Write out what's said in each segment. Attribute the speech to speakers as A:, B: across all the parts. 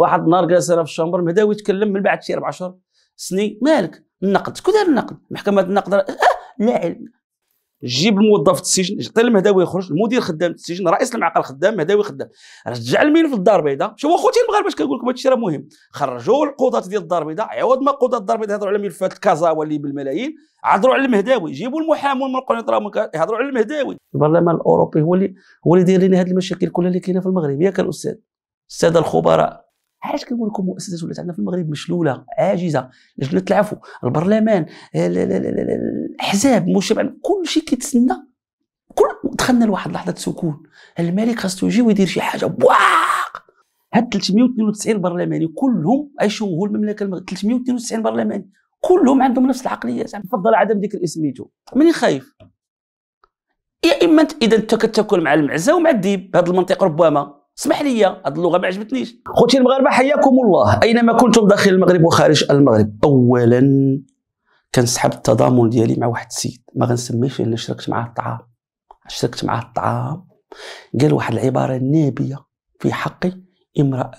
A: واحد النهار جالس انا في الشامبر مهدا ويتكلم من بعد شي اربع شهور سني مالك النقد شكون دار النقد محكمه النقد اه لا علم جيب الموظف في السجن جيب المهداوي يخرج المدير خدام في السجن رئيس المعقل خدام مهداوي خدام رجع المين في الدار البيضاء شوفوا خوتي المغاربه اش كنقول لكم هادشي راه مهم خرجوا القضاة ديال الدار البيضاء عوض ما قضاة الدار البيضاء يهضروا على ملفات الكازاوا اللي بالملايين هضروا على المهداوي جيبوا المحامون من قنيطره يهضروا على المهداوي البرلمان الاوروبي هو اللي هو اللي داير لنا هذه المشاكل كلها اللي كاينه في المغرب ياك الاستاذ الساده الخبراء علاش كنقول لكم مؤسسات ولات عندنا في المغرب مشلوله عاجزه لجنه العفو البرلمان الاحزاب المجتمع يعني كل شيء كيتسنى كل دخلنا لواحد لحظه سكون الملك خاصو يجي ويدير شي حاجه بواق هاد 392 برلماني كلهم هو المملكه المغرب 392 برلماني كلهم عندهم نفس العقليه زعما يعني نفضل عدم ذكر اسميتو ماني خايف يا اما اذا انت كتاكل مع المعزه ومع الديب بهذا المنطق ربما اسمح لي هاد اللغه ما عجبتنيش خوتي المغاربه حياكم الله اينما كنتم داخل المغرب وخارج المغرب اولا كنسحب التضامن ديالي مع واحد السيد ما غنسميش الا شركت معاه الطعام شركت معاه الطعام قال واحد العباره نابيه في حق امراه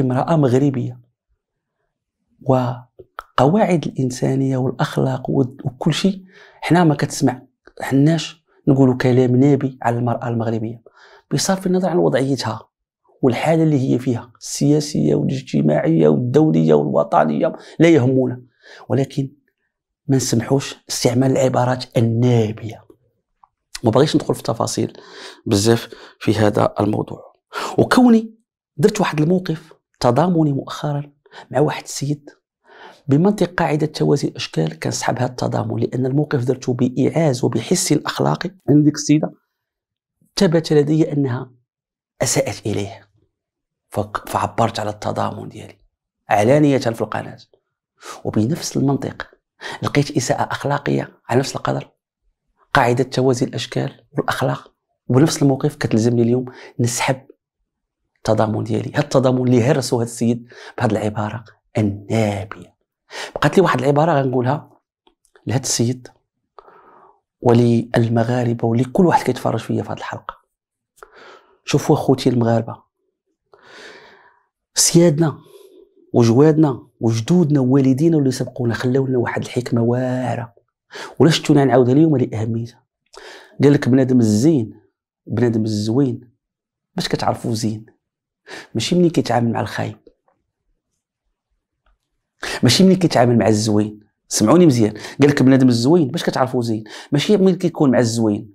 A: امراه مغربيه وقواعد الانسانيه والاخلاق وكل شيء حنا ما كتسمع حناش نقولوا كلام نابي على المراه المغربيه بصرف النظر عن وضعيتها والحاله اللي هي فيها السياسيه والاجتماعيه والدوليه والوطنيه لا يهمنا ولكن ما نسمحوش استعمال العبارات النابيه ما بغيتش ندخل في تفاصيل بزاف في هذا الموضوع وكوني درت واحد الموقف تضامني مؤخرا مع واحد السيد بمنطق قاعدة توازي الأشكال كان صحبها التضامن لأن الموقف درته بإيعاز وبحسي الأخلاقي عندك السيدة ثبت لدي أنها أساءت إليه فعبرت على التضامن ديالي علانية في القناة وبنفس المنطق لقيت إساءة أخلاقية على نفس القدر قاعدة توازي الأشكال والأخلاق وبنفس الموقف كتلزمني اليوم نسحب التضامن ديالي هذا التضامن اللي هرسو هذا السيد بهذه العبارة النابية بقات لي واحد العبارة غنقولها لهذا السيد وللمغاربة ولكل واحد كيتفرج فيا في هذه الحلقة شوفوا اخوتي المغاربة سيادنا وجوادنا وجدودنا ووالدينا واللي سبقونا خلاو لنا واحد الحكمه واعره ولا شفتونا نعاودها اليوم لاهميتها قال لك بنادم الزين بنادم الزوين باش كتعرفو زين ماشي ملي كيتعامل مع الخايب ماشي ملي كيتعامل مع الزوين سمعوني مزيان قال لك بنادم الزوين باش كتعرفو زين ماشي ملي كيكون مع الزوين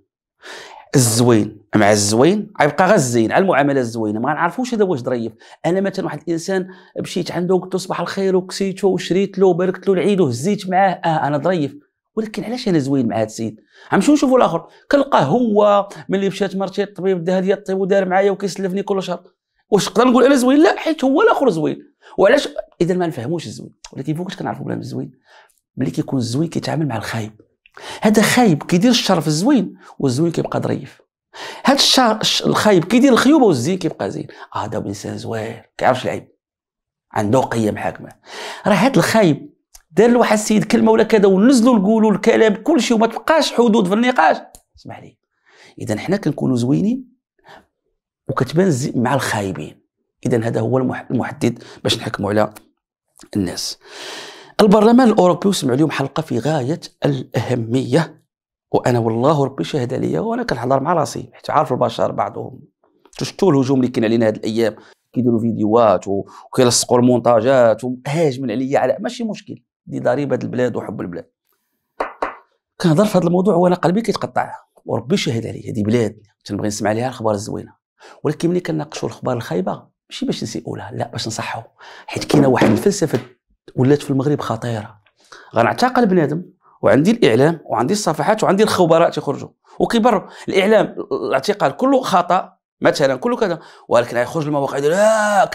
A: الزوين مع الزوين غيبقى غير الزين على المعامله الزوينه ما غنعرفوش هذا واش ظريف انا مثلا واحد الانسان مشيت عنده قلت له صباح الخير وكسيته وشريت له وباركت له العيد وهزيت معاه اه انا ظريف ولكن علاش انا زوين مع هذا السيد غنمشيو نشوفوا الاخر كنلقاه هو ملي مشات مرتي الطبيب داها ليا الطبيب ودار معايا وكيسلفني كل شهر واش نقدر نقول انا زوين لا حيت هو الاخر زوين وعلاش اذا ما نفهموش الزوين ولكن فوقاش كنعرفوا بلا الزوين ملي كيكون الزوين كيتعامل مع الخايب هذا خايب كيدير الشرف الزوين والزوين كيبقى ظريف هاد الخايب كيدير الخيوبه والزين كيبقى زين اه هذا انسان زوين كيعرفش العيب عنده قيم حاكمه راه هاد الخايب دار لواحد السيد كلمه ولا كذا ونزلوا نقولوا الكلام كلشي وما تبقاش حدود في النقاش اسمح لي اذا حنا كنكونوا زوينين وكتبان مع الخايبين اذا هذا هو المحدد باش نحكموا على الناس البرلمان الاوروبي وسمع اليوم حلقه في غايه الاهميه وانا والله ربي شاهد عليا وانا كنحضر مع راسي حيت عارف البشر بعضهم شفتوا الهجوم اللي كاين علينا هذه الايام كيديروا فيديوهات وكيلصقوا المونتاجات وهاجمين عليا على ماشي مشكل دي ضريبه البلاد وحب البلاد كنهضر في هذا الموضوع وانا قلبي كيتقطع وربي شاهد عليا هذه بلادنا تنبغي نسمع عليها الاخبار الزوينه ولكن ملي كنناقشوا الاخبار الخايبه ماشي باش نسيئوا لا باش نصحوا حيت كاينه واحد الفلسفه ولات في المغرب خطيره غنعتقل بنادم وعندي الاعلام وعندي الصفحات وعندي الخبراء تيخرجوا وكيبروا الاعلام الاعتقال كله خطا مثلا كله كذا ولكن غيخرج المواقع يقول آه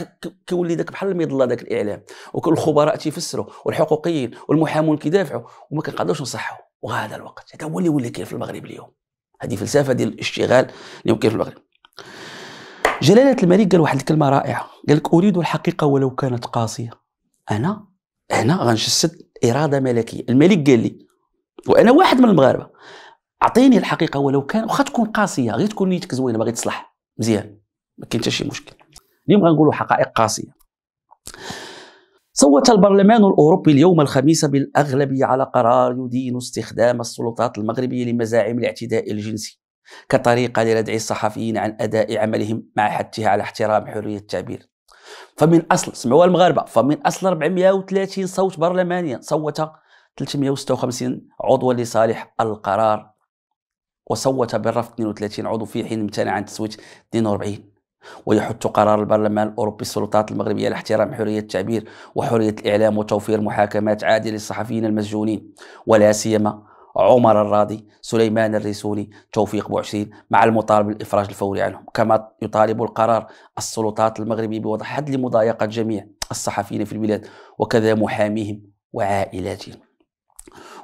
A: كيولي داك بحال المظله داك الاعلام وكل الخبراء تيفسروا والحقوقيين والمحامون كيدافعوا وما كنقدروش نصحوا وهذا الوقت هذا هو اللي ولي كاين في المغرب اليوم هذه فلسفه ديال الاشتغال اللي كاين في المغرب جلاله الملك قال واحد الكلمه رائعه قال لك اريد الحقيقه ولو كانت قاسيه انا هنا غنجسد اراده ملكيه الملك قال لي وانا واحد من المغاربه اعطيني الحقيقه ولو كان واخا تكون قاسيه غير تكون نيتك زوينه باغي تصلح مزيان ما كاين حتى شي مشكل اليوم غنقولوا حقائق قاسيه صوت البرلمان الأوروبي اليوم الخميس بالأغلبية على قرار يدين استخدام السلطات المغربية لمزاعم الاعتداء الجنسي كطريقة لردع الصحفيين عن أداء عملهم مع حثها على احترام حرية التعبير فمن اصل سمعوها المغاربه فمن اصل 430 صوت برلمانيا صوت 356 عضوا لصالح القرار وصوت بالرفض 32 عضو في حين امتنع عن تسويت 42 ويحث قرار البرلمان الاوروبي السلطات المغربيه على احترام حريه التعبير وحريه الاعلام وتوفير محاكمات عادله للصحفيين المسجونين ولا سيما عمر الراضي سليمان الريسولي توفيق بوعشرين مع المطالب بالإفراج الفوري عنهم كما يطالب القرار السلطات المغربية بوضع حد لمضايقة جميع الصحفيين في البلاد وكذا محاميهم وعائلاتهم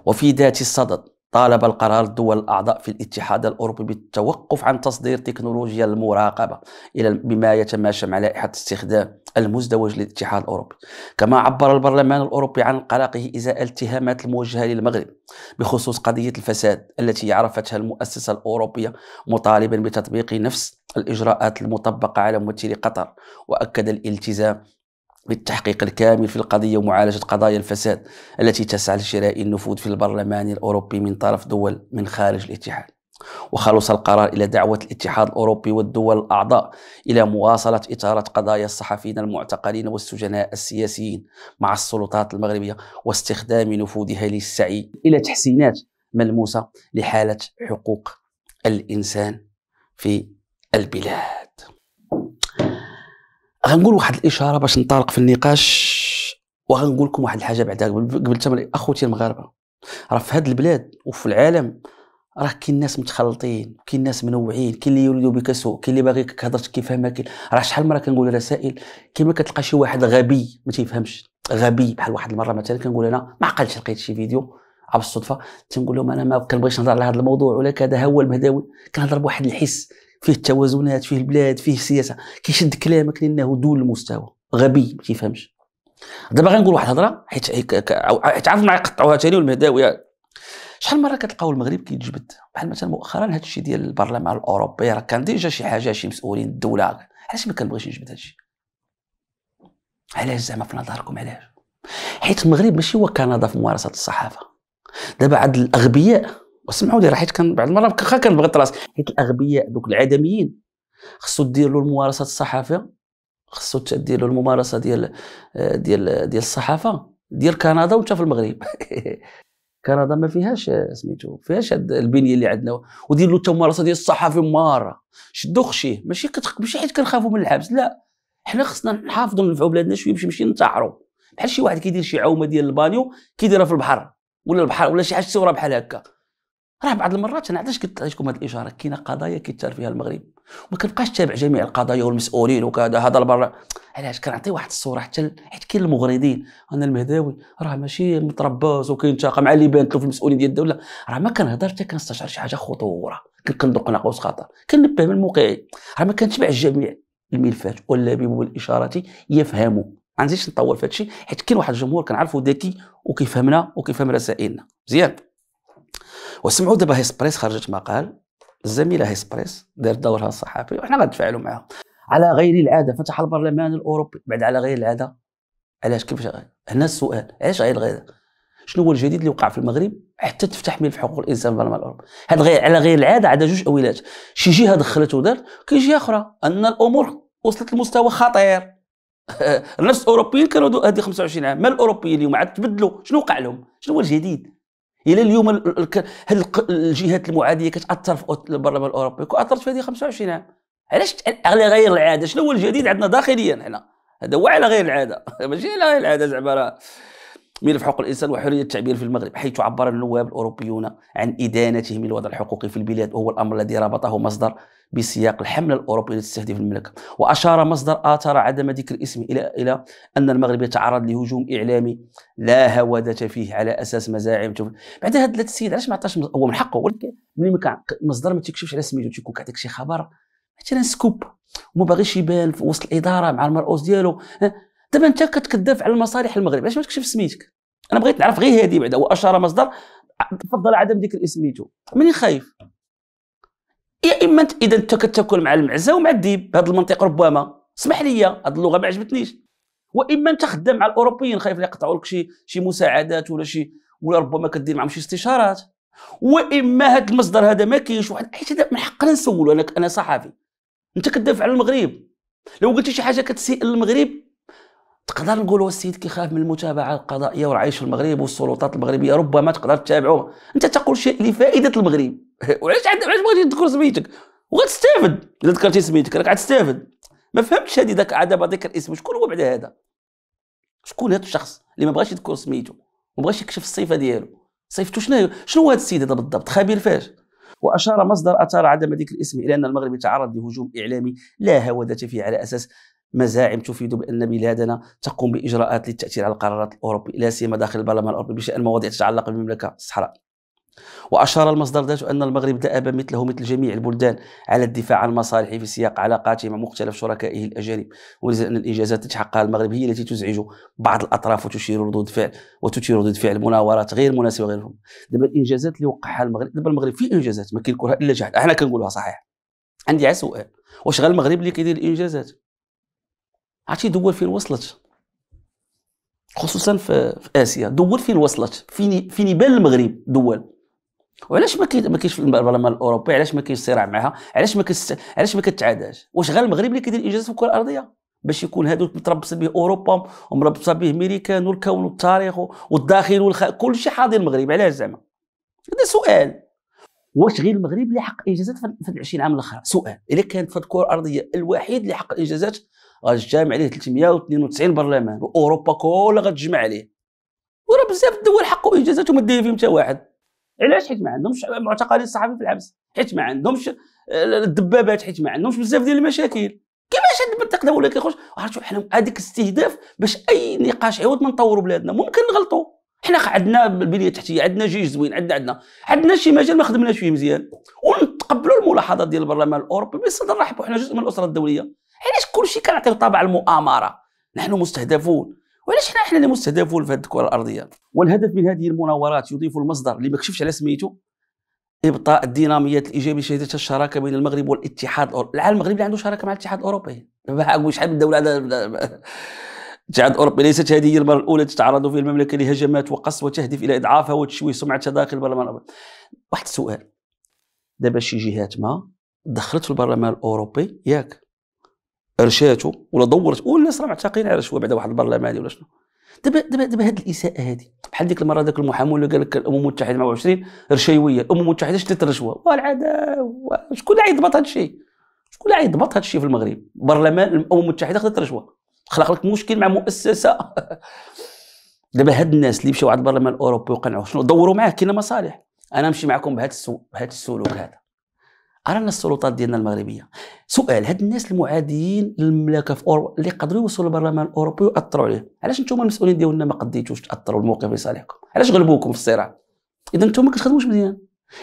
A: وفي ذات الصدد طالب القرار الدول الأعضاء في الاتحاد الأوروبي بالتوقف عن تصدير تكنولوجيا المراقبة إلى بما يتماشى مع لائحة استخدام المزدوج للاتحاد الأوروبي كما عبر البرلمان الأوروبي عن قلقه إزاء الاتهامات الموجهة للمغرب بخصوص قضية الفساد التي عرفتها المؤسسة الأوروبية مطالبا بتطبيق نفس الإجراءات المطبقة على ممثل قطر وأكد الالتزام بالتحقيق الكامل في القضية ومعالجة قضايا الفساد التي تسعى لشراء النفوذ في البرلمان الأوروبي من طرف دول من خارج الاتحاد وخلص القرار إلى دعوة الاتحاد الأوروبي والدول الأعضاء إلى مواصلة إثارة قضايا الصحفيين المعتقلين والسجناء السياسيين مع السلطات المغربية واستخدام نفوذها للسعي إلى تحسينات ملموسة لحالة حقوق الإنسان في البلاد غنقول واحد الاشاره باش نطرق في النقاش وغنقول لكم واحد الحاجه بعدا قبل تما اخوتي المغاربه راه في هذه البلاد وفي العالم راه كاين ناس متخلطين كاين ناس منوعين كاين اللي يريد بك سوء كاين اللي باغيك ما كاين راه شحال مره كنقول رسائل كيما كتلقى شي واحد غبي ما تيفهمش غبي بحال واحد المره مثلا كنقول انا ما عقلتش لقيت شي فيديو بالصدفه تنقول لهم انا ما كنبغيش نهضر على هذا الموضوع ولا كذا هو المهداوي كنهضر بواحد الحس فيه التوازنات فيه البلاد فيه السياسه كيشد كلامك لانه دون المستوى غبي ما كيفهمش دابا غنقول واحد الهضره حيت حيت عارف معايا قطعوها ثاني والمهداويه شحال مره كتلقاو المغرب كيتجبد بحال مثلا مؤخرا هذا الشيء ديال البرلمان الاوروبي راه كان ديجا شي حاجه شي مسؤولين الدوله علاش ما كنبغيش نجبد هذا الشيء علاش زعما في نظركم علاش حيت المغرب ماشي هو كندا في ممارسه الصحافه دابا عند الاغبياء واسمحوا لي راه حيت كان بعض المرات واخا كنبغي راسي حيت الاغبياء دوك العدميين خصو دير له الممارسه الصحافيه خصو تدير له الممارسه ديال ديال ديال الصحافه ديال كندا وانت في المغرب كندا ما فيهاش سميتو فيهاش هاد البنيه اللي عندنا ودير له الممارسه ديال الصحافه ماره شدو خشيه ماشي كتخ... ماشي حيت كنخافوا من الحبس لا حنا خصنا نحافظوا ننفعوا بلادنا شويه باش نمشي ننتحروا بحال شي واحد كيدير شي عومه ديال البانيو كيديرها في البحر ولا البحر ولا شي حاجه تصورها بحال هكا راه بعض المرات انا علاش قلت لكم هذه الاشاره كاينه قضايا كيتار فيها المغرب وما كنبقاش تابع جميع القضايا والمسؤولين وكذا هذا البر علاش كنعطي واحد الصوره حتى حيت كاين المغرضين انا المهداوي راه ماشي متربص وكينتقم مع اللي بانت له في المسؤولين ديال الدوله راه ما كنهضر حتى كنستشعر شي حاجه خطوره كندق ناقوس خطر كنبه من موقعي راه ما كنتبع جميع الملفات واللبيب بالاشاره يفهموا ما عنديش نطول في هذا الشيء حيت كاين واحد الجمهور كنعرفو ذكي وكيفهمنا وكيفهم رسائلنا مزيان وسمعوا دابا هيسبريس خرجت مقال الزميله هيسبريس دارت دورها الصحفي وحنا غنتفاعلوا معاها على غير العاده فتح البرلمان الاوروبي بعد على غير العاده علاش كيفاش هنا السؤال علاش غير العاده شنو هو الجديد اللي وقع في المغرب حتى تفتح ملف حقوق الانسان في البرلمان الاوروبي هذا غير على غير العاده عندها جوج اويلات شي جهه دخلت ودارت كاين جهه اخرى ان الامور وصلت لمستوى خطير نفس الاوروبيين كانوا هذه 25 عام مال الاوروبيين اليوم عاد تبدلوا شنو وقع لهم شنو هو الجديد الى اليوم الجهات المعاديه كتاثر في البرلمان الاوروبي كاثرت في هذه 25 عام علاش على غير العاده شنو هو الجديد عندنا داخليا حنا هذا هو على غير العاده ماشي على غير العاده زعما راه ملف حقوق الإنسان وحرية التعبير في المغرب حيث عبر النواب الأوروبيون عن إدانتهم للوضع الحقوقي في البلاد وهو الأمر الذي ربطه مصدر بسياق الحملة الأوروبية التي تستهدف المملكة وأشار مصدر آثار عدم ذكر اسمه إلى إلى أن المغرب يتعرض لهجوم إعلامي لا هودة فيه على أساس مزاعم بعد هذا السيد علاش ما عطاش هو من حقه ولكن ملي ما كان مصدر ما تيكشفش على سميتو تيكون كيعطيك شي خبر مثلا سكوب وما باغيش يبان في وسط الإدارة مع المرؤوس ديالو دابا انت كتكذب على المصالح المغرب علاش ما تكشف سميتك انا بغيت نعرف غير هذه بعدا واشار مصدر تفضل عدم ذكر اسميتو مني خايف يا اما انت اذا انت كتاكل مع المعزه ومع الديب بهذا المنطق ربما اسمح لي هذه اللغه ما عجبتنيش واما انت خدام مع الاوروبيين خايف يقطعوا لك شي شي مساعدات ولا شي ولا ربما كدير معهم شي استشارات واما هذا المصدر هذا ما كاينش واحد حيت هذا من حقنا نسولو انا انا صحفي انت كدافع على المغرب لو قلتي شي حاجه كتسيء للمغرب تقدر نقولوا السيد كيخاف من المتابعه القضائيه والعيش في المغرب والسلطات المغربيه ربما تقدر تتابعوها انت تقول شيء لفائده المغرب وعلاش علاش بغيتي تذكر سميتك وغتستافد اذا ذكرتي سميتك راك غتستافد ما فهمتش هذه ذاك عدم ذكر اسمه شكون هو بعد هذا شكون هذا الشخص اللي ما بغاش يذكر سميته ما بغاش يكشف الصفه ديالو صيفته شنو شنو هذا السيد هذا بالضبط خبير فاش واشار مصدر اثار عدم ذكر الاسم الى ان المغرب تعرض لهجوم اعلامي لا هوده فيه على اساس مزاعم تفيد بان بلادنا تقوم باجراءات للتاثير على القرارات الاوروبيه لا سيما داخل البرلمان الاوروبي بشان مواضيع تتعلق بالمملكه الصحراء وأشار المصدر ذاته أن المغرب دأب مثله مثل جميع البلدان على الدفاع عن مصالحه في سياق علاقاته مع مختلف شركائه الأجانب ولذلك أن الإنجازات التي تحققها المغرب هي التي تزعج بعض الأطراف وتشير ردود فعل وتثير ردود فعل مناورات غير مناسبة غيرهم دابا الإنجازات اللي وقعها المغرب دابا المغرب في إنجازات ما كيذكرها إلا جهد احنا كنقولها صحيح عندي عا سؤال واش غير المغرب اللي كيدير الإنجازات عرفتي دول فين وصلت خصوصا في, في اسيا دول فين وصلت فين فين يبان المغرب دول وعلاش ما كاينش في البرلمان الاوروبي علاش ما كاينش صراع معها علاش ما كست... علاش ما كتعاداش واش غير المغرب اللي كيدير انجاز في الكره الارضيه باش يكون هادو متربصه به اوروبا ومربصه به امريكان والكون والتاريخ والداخل والخ... كل شيء حاضر المغرب علاش زعما هذا سؤال واش غير المغرب اللي حقق انجازات في 20 عام الاخر سؤال اذا كانت في الكره الارضيه الوحيد اللي حقق انجازات غتجمع عليه 392 برلمان واوروبا كلها غتجمع عليه وراه بزاف الدول حققوا انجازات وما داير فيهم حتى واحد علاش حيت ما عندهمش معتقلين الصحفي في الحبس حيت ما عندهمش آه، الدبابات حيت ما عندهمش بزاف ديال المشاكل كيفاش هاد المنطق ولا كيخرج عرفتوا حنا هذيك استهداف باش اي نقاش عوض ما نطوروا بلادنا ممكن نغلطوا حنا عندنا البنيه التحتيه عندنا جيش زوين عندنا عندنا عندنا شي مجال ما خدمناش فيه مزيان ونتقبلوا الملاحظات ديال البرلمان الاوروبي بصدر نرحبوا حنا جزء من الاسره الدوليه علاش كلشي كنعطيو طابع المؤامره نحن مستهدفون وعلاش حنا حنا اللي مستهدفون في هذه الكره الارضيه والهدف من هذه المناورات يضيف المصدر اللي ما كشفش على سميته ابطاء الديناميات الايجابيه شهدتها الشراكه بين المغرب والاتحاد العالم المغربي اللي عنده شراكه مع الاتحاد الاوروبي شحال من دوله الاتحاد الاوروبي ليست هذه هي المرة الأولى تتعرض في المملكة لهجمات وقص وتهدف إلى إضعافها وتشويه سمعتها داخل البرلمان الأوروبي واحد السؤال دابا شي جهات ما دخلت في البرلمان الأوروبي ياك ارشاتو ولا دورت والناس راه معتقلين على رشوه بعد واحد البرلماني ولا شنو دابا دابا دابا هذه الاساءه هذه بحال ديك المره ذاك المحامي اللي قال لك الامم المتحده 24 رشيويه رشاويه الامم المتحده شتت الرشوه والعاده شكون اللي عيضبط هذا الشيء شكون اللي عيضبط هذا الشيء في المغرب برلمان الامم المتحده خدت رشوه خلق لك مشكل مع مؤسسه دابا هاد الناس اللي مشاو عند البرلمان الاوروبي وقنعوه شنو دوروا معاه كاين مصالح انا نمشي معكم بهذا السو... بهذا السلوك هذا ارانا السلطات ديالنا المغربيه سؤال هاد الناس المعاديين للمملكه في اوروبا اللي قدروا يوصلوا للبرلمان الاوروبي ويأثروا عليه علاش نتوما المسؤولين ديالنا ما قديتوش تاثروا الموقف لصالحكم علاش غلبوكم في الصراع اذا نتوما ما كتخدموش مزيان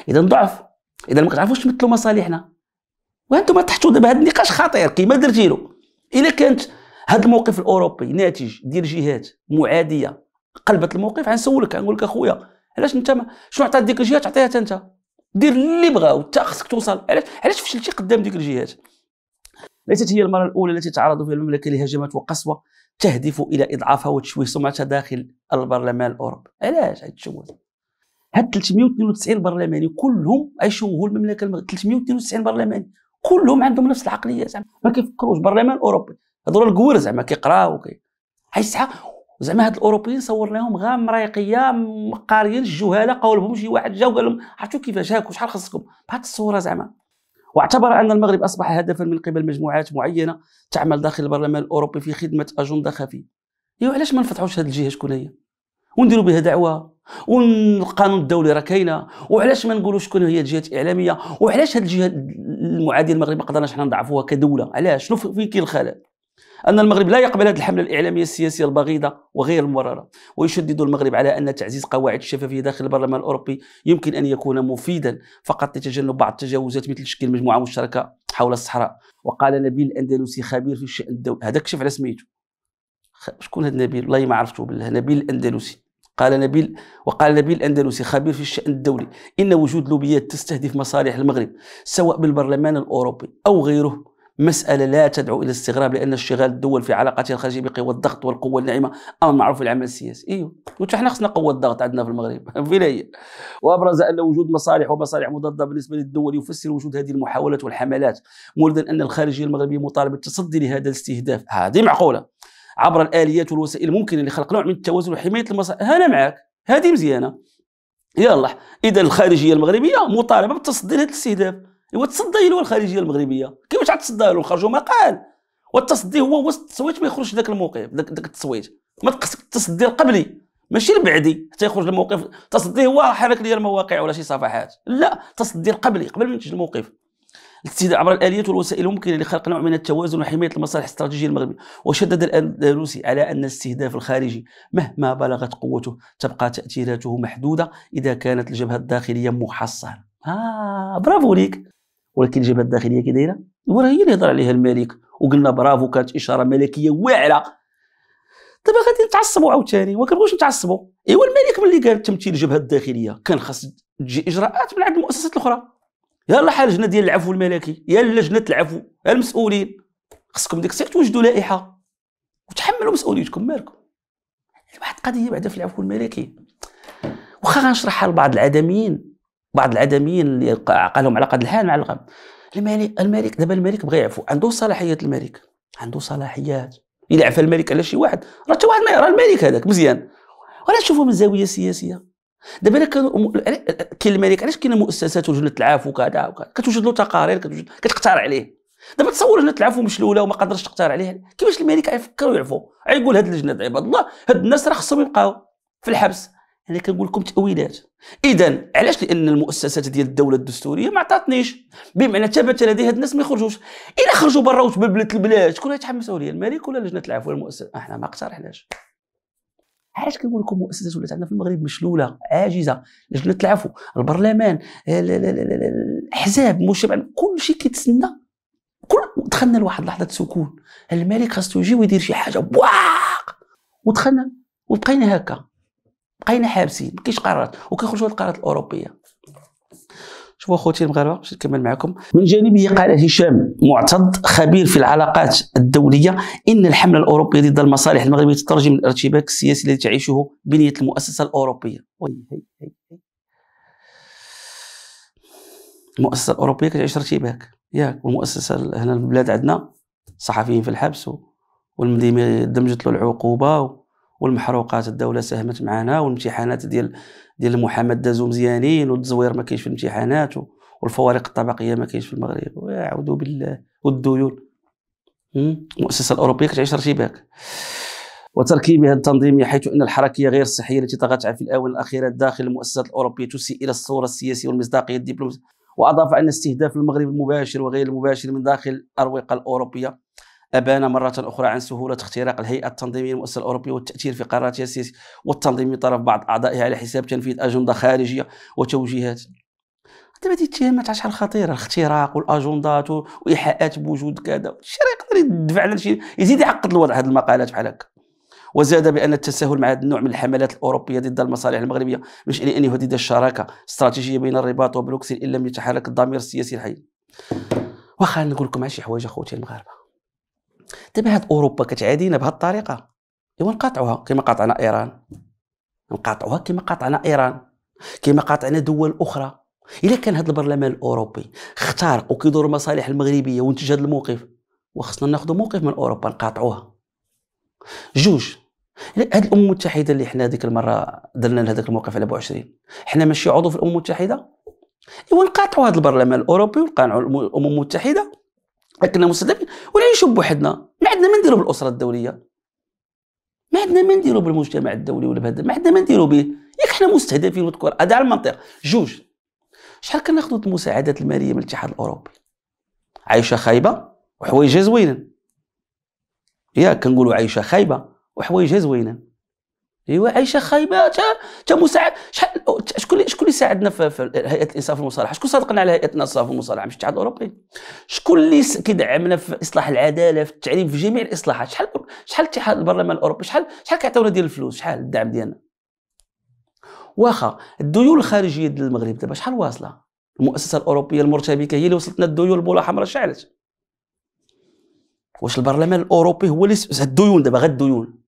A: اذا ضعف اذا ما كتعرفوش تمثلوا مصالحنا وانتم تحتوا دابا هذا النقاش خطير كيما درتي له الا كانت هذا الموقف الاوروبي ناتج ديال جهات معاديه قلبت الموقف غنسولك غنقول لك اخويا علاش انت ما شنو عطات ديك الجهات عطيها انت دير اللي بغاو انت خصك توصل علاش علاش فشلتي قدام ديك الجهات ليست هي المره الاولى التي تعرض فيها المملكه لهجمات وقسوه تهدف الى اضعافها وتشويه سمعتها داخل البرلمان الاوروبي علاش هاد الشواز هاد 392 برلماني كلهم يشوهوا المملكه 392 برلماني كلهم عندهم نفس العقليه زعما ما كيفكروش برلمان اوروبي هذول الكور زعما كيقراو وكي حيت ساعه زعما هاد الاوروبيين صورناهم غام رايقيه قاريين الجهاله قولهم شي واحد جا وقال لهم عرفتوا كيفاش هاك وشحال خصكم بهاد الصوره زعما واعتبر ان المغرب اصبح هدفا من قبل مجموعات معينه تعمل داخل البرلمان الاوروبي في خدمه اجنده خفيه ايوا علاش ما نفتحوش هذه الجهه شكون هي ونديروا بها دعوه والقانون الدولي راه كاينه وعلاش ما نقولوش شكون هي الجهات الاعلاميه وعلاش هذه الجهه المعاديه المغرب ما قدرناش حنا نضعفوها كدوله علاش شنو فين كاين الخلل أن المغرب لا يقبل هذه الحملة الإعلامية السياسية البغيضة وغير المبررة ويشدد المغرب على أن تعزيز قواعد الشفافية داخل البرلمان الأوروبي يمكن أن يكون مفيدا فقط لتجنب بعض التجاوزات مثل تشكيل مجموعة مشتركة حول الصحراء وقال نبيل الأندلسي خبير في الشأن الدولي هذا كشف على سميته شكون هذا نبيل والله ما عرفته بالله نبيل الأندلسي قال نبيل وقال نبيل الأندلسي خبير في الشأن الدولي إن وجود لوبيات تستهدف مصالح المغرب سواء بالبرلمان الأوروبي أو غيره مسألة لا تدعو إلى استغراب لأن اشتغال الدول في علاقتها الخارجية بقوى الضغط والقوة الناعمة أمر معروف في العمل السياسي إيوه قلت احنا خصنا قوة الضغط عندنا في المغرب في هي وأبرز أن وجود مصالح ومصالح مضادة بالنسبة للدول يفسر وجود هذه المحاولات والحملات موردا أن الخارجية المغربية مطالبة بالتصدي لهذا الاستهداف هذه معقولة عبر الآليات والوسائل الممكنة لخلق نوع من التوازن وحماية المصالح أنا معك هذه مزيانة يلا إذا الخارجية المغربية مطالبة بالتصدي لهذا الاستهداف ايوا تصدى له الخارجيه المغربيه كيفاش تصدى له خرجوا ما قال والتصدي هو وسط التصويت ما يخرجش ذاك الموقف ذاك التصويت ما تقصد التصدي القبلي ماشي البعدي حتى يخرج الموقف التصدي هو حرك لي المواقع ولا شي صفحات لا التصدي القبلي قبل ما ينتج الموقف الاستيداء عبر الاليات والوسائل الممكنه لخلق نوع من التوازن وحمايه المصالح الاستراتيجيه المغربيه وشدد الاندلسي على ان الاستهداف الخارجي مهما بلغت قوته تبقى تاثيراته محدوده اذا كانت الجبهه الداخليه محصنه اه برافو ليك ولكن الجبهه الداخليه كي دايره وراه هي اللي هضر عليها الملك وقلنا برافو كانت اشاره ملكيه واعره دابا غادي نتعصبوا عاوتاني ما كنبغيوش نتعصبوا ايوا الملك ملي قال تمثيل الجبهه الداخليه كان خاص تجي اجراءات من عند المؤسسات الاخرى يلا حال الجنه ديال العفو الملكي يا لجنه العفو المسؤولين خصكم ديك الساعه توجدوا لائحه وتحملوا مسؤوليتكم مالكم يعني واحد القضيه بعدا في العفو الملكي واخا غنشرحها لبعض العدميين بعض العدميين اللي عقلهم على قد الحال مع الغم الملك الملك دابا الملك بغى يعفو عنده صلاحيات الملك عنده صلاحيات الى عفى الملك على شي واحد راه حتى واحد ما يرى الملك هذاك مزيان ولا تشوفوا من زاويه سياسيه دابا كان كاين الملك علاش كاين مؤسسات وجنه العفو وكذا وكذا كتوجد له تقارير كتوجد كتقتار عليه دابا تصور جنه العفو مشلوله وما قدرش تقتار عليه كيفاش الملك غيفكر ويعفو غيقول هاد اللجنه عباد الله هاد الناس راه خصهم يبقاو في الحبس انا كنقول لكم تاويلات اذا علاش لان المؤسسات ديال الدوله الدستوريه ما عطاتنيش بمعنى ثبت لدي هاد الناس ما يخرجوش الا خرجوا برا وتبلبلت البلاد شكون يتحمسوا ليا الملك ولا لجنه العفو ولا المؤسسه آه، احنا ما اقترحناش علاش كنقول لكم مؤسسات ولات عندنا في المغرب مشلوله عاجزه لجنه العفو البرلمان الاحزاب المجتمع كل شيء كيتسنى كل دخلنا لواحد لحظه سكون الملك خاصو يجي ويدير شي حاجه بواق ودخلنا وبقينا هكا بقينا حابسين ما كاينش قرارات وكيخرجوا القرارات الاوروبيه شوفوا اخوتي المغاربه باش نكمل معكم من جانبه قال هشام معتض خبير في العلاقات الدوليه ان الحمله الاوروبيه ضد المصالح المغربيه تترجم الارتباك السياسي الذي تعيشه بنيه المؤسسه الاوروبيه المؤسسه الاوروبيه كتعيش ارتباك ياك والمؤسسه هنا البلاد عندنا صحفيين في الحبس والمدير دمجت له العقوبه والمحروقات الدوله ساهمت معنا والامتحانات ديال ديال المحاماه دازو مزيانين والتزوير ما كاينش في الامتحانات والفوارق الطبقيه ما كاينش في المغرب ويعوذ بالله والديون المؤسسه الاوروبيه كتعيش ارتباك وتركيبها التنظيمي حيث ان الحركيه غير الصحيه التي طغت في الاونه الاخيره داخل المؤسسات الاوروبيه تسيء الى الصوره السياسيه والمصداقيه الدبلوماسيه واضاف ان استهداف المغرب المباشر وغير المباشر من داخل الاروقه الاوروبيه أبان مرة أخرى عن سهولة اختراق الهيئة التنظيمية للمؤسسة الأوروبية والتأثير في قراراتها السياسية والتنظيم من طرف بعض أعضائها على حساب تنفيذ أجندة خارجية وتوجيهات دابا هذه الاتهامات شحال خطيره الاختراق والاجندات وايحاءات بوجود كذا الشيء راه يقدر يدفع على شي يزيد يعقد الوضع هذه المقالات بحال هكا وزاد بان التساهل مع هذا النوع من الحملات الاوروبيه ضد المصالح المغربيه من شان ان يهدد الشراكه الاستراتيجيه بين الرباط وبروكسل ان لم يتحرك الضمير السياسي الحي واخا نقول لكم على شي حوايج اخوتي المغاربه دابا طيب هاد اوروبا كتعادينا بهالطريقه ايوا نقاطعوها كما قاطعنا ايران نقاطعوها كما قاطعنا ايران كما قاطعنا دول اخرى الا كان هذا البرلمان الاوروبي اخترق وكيدور المصالح المغربيه وانتج هذا الموقف وخصنا ناخذ موقف من اوروبا نقاطعوها جوج هاد الامم المتحده اللي حنا هذيك المره درنا هذاك الموقف على 20 حنا ماشي عضو في الامم المتحده ايوا نقاطعوا هذا البرلمان الاوروبي ونقاطعوا الامم المتحده كنا مستهدفين ونعيشوا بوحدنا ما عندنا ما نديروا بالاسره الدوليه ما عندنا ما نديروا بالمجتمع الدولي ولا بهذا ما عندنا ما نديروا به ياك حنا مستهدفين وتكون هذا على المنطق جوج شحال كناخذوا المساعدات الماليه من الاتحاد الاوروبي عايشه خايبه وحوايجها زوينه ياك كنقولوا عايشه خايبه وحوايجها زوينه ايوا عايشه خايبه تا مساعد شحال شكون شكون اللي ساعدنا في, في هيئه الانصاف والمصالحه شكون صادقنا على هيئه الانصاف والمصالحه مش الاتحاد الاوروبي شكون اللي كيدعمنا في اصلاح العداله في التعليم في جميع الاصلاحات شحال شحال الاتحاد البرلمان الاوروبي شحال شحال كيعطيونا ديال الفلوس شحال الدعم ديالنا واخا الديون الخارجيه ديال المغرب دابا شحال واصله المؤسسه الاوروبيه المرتبكه هي اللي وصلتنا الديون البولا حمراء شعلت واش البرلمان الاوروبي هو اللي الديون دابا غير الديون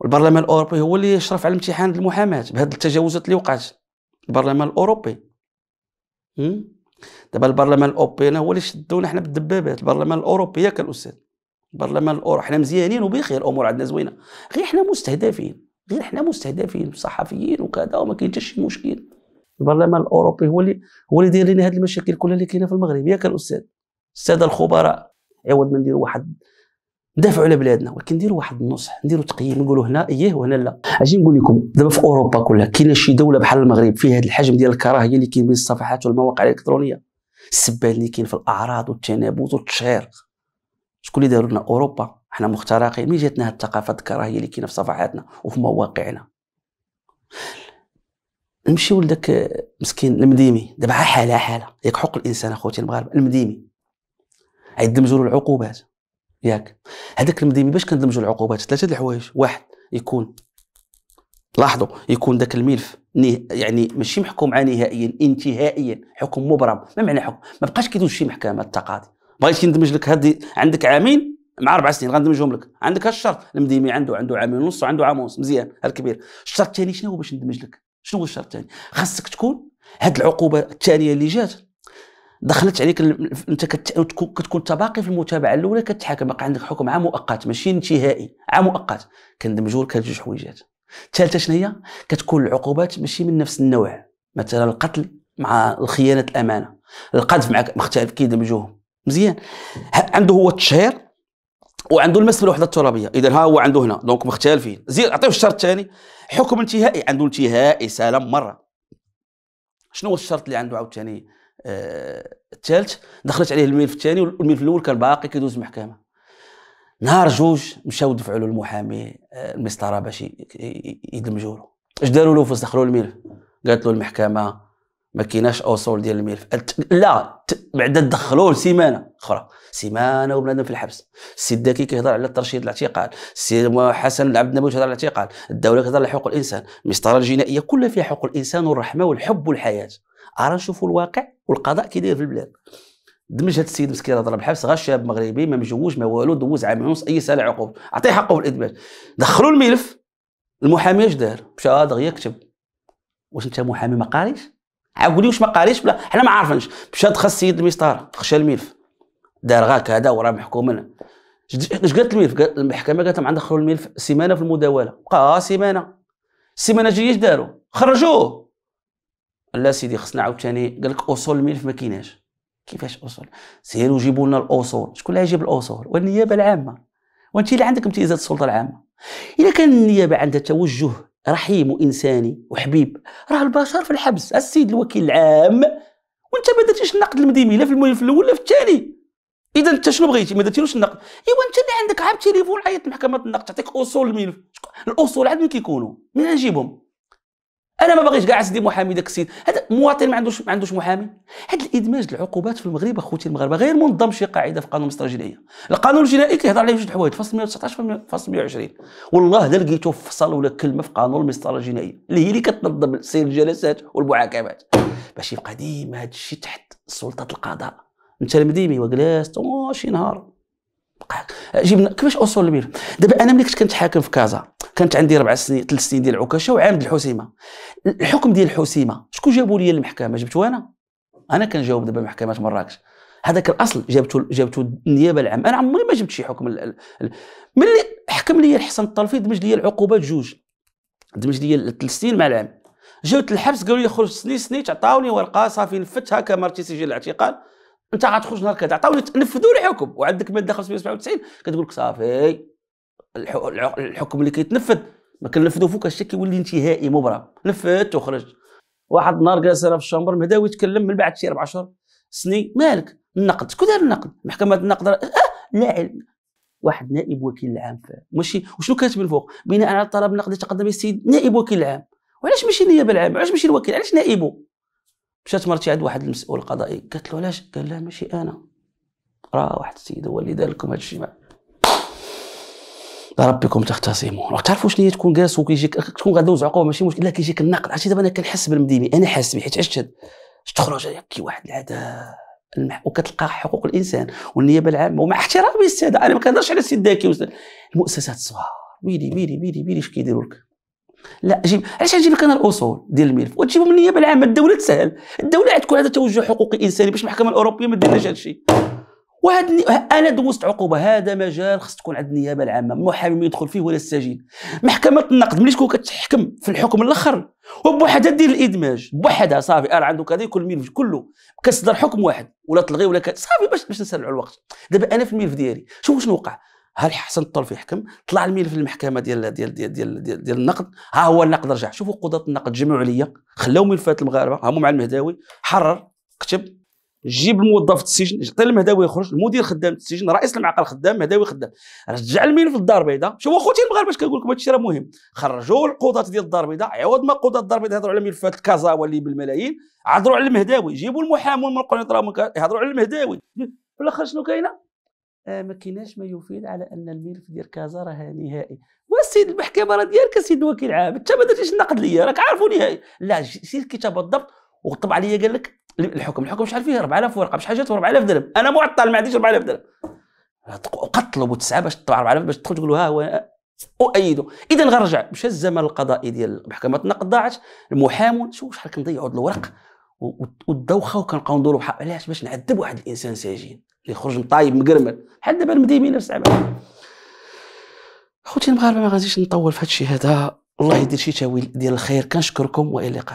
A: والبرلمان الاوروبي هو اللي يشرف على امتحان المحاماه بهذه التجاوزات اللي وقعت البرلمان الاوروبي دابا البرلمان الاوروبي انا هو اللي شدونا حنا بالدبابات البرلمان الاوروبي ياك الاستاذ البرلمان الاوروبي حنا مزيانين وبخير الامور عندنا زوينه غير حنا مستهدفين غير حنا مستهدفين صحفيين وكذا وما كاين حتى شي مشكل البرلمان الاوروبي هو اللي هو اللي داير لنا هذه المشاكل كلها اللي كاينه في المغرب ياك الاستاذ الساده الخبراء عوض ما نديروا واحد ندافعوا على بلادنا ولكن نديروا واحد النصح نديروا تقييم نقولوا هنا ايه وهنا لا اجي نقول لكم دابا في اوروبا كلها كاينه شي دوله بحال المغرب فيها هذا الحجم ديال الكراهيه اللي كاين بين الصفحات والمواقع الالكترونيه السبان اللي كاين في الاعراض والتنابز والتشهير شكون اللي داروا لنا اوروبا حنا مخترقين من جاتنا هاد الثقافه الكراهيه اللي كاينه في صفحاتنا وفي مواقعنا نمشيو لذاك مسكين المديمي دابا حاله حاله ياك حق الانسان اخوتي المغاربه المديمي غيدمجوا العقوبات ياك هذاك المديمي باش كندمجوا العقوبات ثلاثه د الحوايج واحد يكون لاحظوا يكون ذاك الملف يعني ماشي محكوم عليه نهائيا انتهائيا حكم مبرم ما معنى حكم ما بقاش كيدوز شي محكمه التقاضي بغيت ندمج لك هذه عندك عامين مع اربع سنين غندمجهم لك عندك هالشرط المديمي عنده عنده عامين ونص وعنده عام ونص مزيان الكبير الشرط الثاني شنو هو باش ندمج لك شنو هو الشرط الثاني خاصك تكون هاد العقوبه الثانيه اللي جات دخلت عليك انت كتكون تباقي في المتابعه الاولى كتحاكم بقى عندك حكم عام مؤقت ماشي انتهائي عام مؤقت كندمجوا لك جوج حويجات الثالثه شنو هي كتكون العقوبات ماشي من نفس النوع مثلا القتل مع الخيانه الامانه القذف معك مختلف كيدمجوهم مزيان عنده هو التشهير وعنده المس بالوحده الترابيه اذا ها هو عنده هنا دونك مختلفين زيد اعطيه الشرط الثاني حكم انتهائي عنده انتهائي سلام مره شنو هو الشرط اللي عنده عاوتاني الثالث دخلت عليه الملف الثاني والملف الاول كان باقي كيدوز المحكمه نهار جوج مشاو دفعوا له المحامي آه، المسطره باش يدمجوا له اش داروا له فاش دخلوا الملف قالت له المحكمه ما كيناش اصول ديال الملف لا بعدا دخلوه لسيمانه اخرى سيمانه وبنادم في الحبس السي الداكي كيهضر على الترشيد الاعتقال السي حسن العبد النبوي كيهضر على الاعتقال الدوله كيهضر على حقوق الانسان المسطره الجنائيه كلها فيها حقوق الانسان والرحمه والحب والحياه راه نشوفوا الواقع والقضاء كي داير في البلاد دمج هذا السيد مسكين هضر بالحبس غا شاب مغربي ما مجوج ما والو دوز عام ونص اي سنه عقوب اعطيه حقه في الادماج دخلوا الملف المحامي اش دار مشى دغيا كتب واش انت محامي ما قاريش عاود لي واش ما قاريش بلا حنا ما عارفينش مشى دخل السيد المسطار خشى الملف دار غا كذا وراه محكوم انا اش قالت الملف المحكمه قالت لهم دخلوا الملف سيمانه في المداوله بقى سيمانه السيمانه جايه اش داروا خرجوه لا سيدي خصنا عاوتاني قال لك اصول الملف ما كيناش كيفاش اصول سيروا جيبوا لنا الاصول شكون اللي يجيب الاصول والنيابه العامه وانت اللي عندك امتيازات السلطه العامه اذا كان النيابه عندها توجه رحيم وانساني وحبيب راه البشر في الحبس السيد الوكيل العام وانت ما درتيش النقد المديمي لا في الملف الاول ولا في الثاني اذا انت شنو بغيتي ما درتيلوش النقد ايوا انت اللي عندك عاب تليفون عيط محكمه النقد تعطيك اصول الملف الاصول عاد من كيكونوا من نجيبهم انا ما باغيش كاع سيدي محامي داك السيد هذا مواطن ما عندوش ما عندوش محامي هذا الادماج العقوبات في المغرب اخوتي المغاربه غير منظم شي قاعده في قانون المسطره الجنائيه القانون الجنائي كيهضر عليه جوج الحوايج فصل 119 فصل 120 والله لا لقيتو فصل ولا كلمه في قانون المسطره الجنائيه اللي هي اللي كتنظم سير الجلسات والمحاكمات باش يبقى ديما هذا الشيء تحت سلطه القضاء انت المديمي وجلست شي نهار جبنا كيفاش اوصل البير دابا انا ملي كنت كنتحاكم في كازا كانت عندي ربع سنين ثلاث سنين ديال العكاشه وعام ديال الحسيمه الحكم ديال الحسيمه شكون جابوا لي المحكمه جبتو انا انا كنجاوب دابا محكمه مراكش هذاك الاصل جابته جابته النيابه العامه انا عمري ما جبت شي حكم ال... ال... ملي حكم لي الحسن الطرفي دمج لي العقوبات جوج دمج لي ثلاث سنين مع العام جاوت الحبس قالوا لي خرج سنين سنين تعطاوني ورقه صافي نفتها كمرتي سجل الاعتقال انت غتخرج نهار كتعطاو نفذوا الحكم وعندك ماده 597 كتقول لك صافي الحكم اللي كيتنفذ ما كنلفدو فوق هادشي كيولي انتهائي مبرم نفذت وخرج واحد النهار جالس انا في الشامبر مهداوي يتكلم من بعد شي اربع شهور سنين مالك النقد شكون دار النقد محكمه النقد اه لا علم واحد نائب وكيل العام ماشي وشنو كاتب الفوق بناء على طلب النقد تقدم السيد نائب وكيل العام وعلاش ماشي النيابه العامه علاش ماشي الوكيل علاش نائبه مشات مرتي عند واحد المسؤول القضائي قالت له علاش قال لها ماشي انا راه واحد السيد هو اللي دار لكم هذا الشيء ضرب تختصموا تختصمون تعرفوا شنو هي تكون جالس وكيجيك تكون غدوز عقوبه ماشي مشكل لا كيجيك النقد عرفتي دابا انا كنحس بالمديمي انا حاس به حيت عشت تخرج كي واحد العداء المح... وكتلقى حقوق الانسان والنيابه العامه ومع احترامي الساده انا ما كنهضرش على السيد داكي المؤسسات الصغار ويلي ويلي ويلي ويلي اش كيديروا لك لا جيب علاش غنجيب لك انا الاصول ديال الملف وتجيبهم النيابه العامه الدوله تسهل الدوله تكون هذا توجه حقوقي انساني باش المحكمه الاوروبيه ما ديرناش هذا الشيء وهاد انا دوزت عقوبه هذا مجال خص تكون عند النيابه العامه المحامي ما يدخل فيه ولا السجين محكمه النقد ملي تكون كتحكم في الحكم الاخر وبوحدها دير الادماج بوحدها صافي انا عنده كذا كل ملف كله كتصدر حكم واحد ولا تلغي ولا صافي باش باش نسرعوا الوقت دابا انا في الملف ديالي شوف شنو وقع هل حسن الطرف يحكم طلع الملف للمحكمه ديال ديال ديال ديال, ديال, ديال النقد ها هو النقد رجع شوفوا قضاة النقد جمعوا عليا خلاو ملفات المغاربه هو مع المهداوي حرر كتب جيب الموظف في السجن عطي المهداوي يخرج المدير خدام السجن رئيس المعقل خدام مهداوي خدام رجع الملف للدار البيضاء شوفوا خوتي المغاربه اش كنقول لكم هذا الشيء راه مهم خرجوا القضاة ديال الدار البيضاء عوض ما قضاة الدار البيضاء هضروا على ملفات الكازا واللي بالملايين عذروا على المهداوي جيبوا المحامون من القنيطره يهضروا على المهداوي في الاخر شنو كاينه آه، ما كيناش ما يفيد على ان الملف ديال كازا راه نهائي والسيد المحكمه راه ديالك السيد الوكيل العام انت ما درتيش النقد ليا راك عارفو نهائي لا سير الكتاب بالضبط وطبع عليا قال لك الحكم الحكم شحال فيه 4000 ورقه بشحال جات 4000 درهم انا معطل ما عنديش 4000 درهم وقتلوا تسعه باش تطبع 4000 باش تدخل تقول ها هو اؤيده اذا غنرجع مشى الزمن القضائي ديال محكمه النقد ضاعت المحامون شوف شحال كنضيعوا الورق والدوخه وكنبقاو ندوروا بحال علاش باش نعذب واحد الانسان سجين يخرج مطايب مقرمل حتى دابا المديمين نفس العباد خوتي المغاربه ما غاديش نطول في الشيء هذا الله يدير شي تاويل ديال الخير كنشكركم والى اللقاء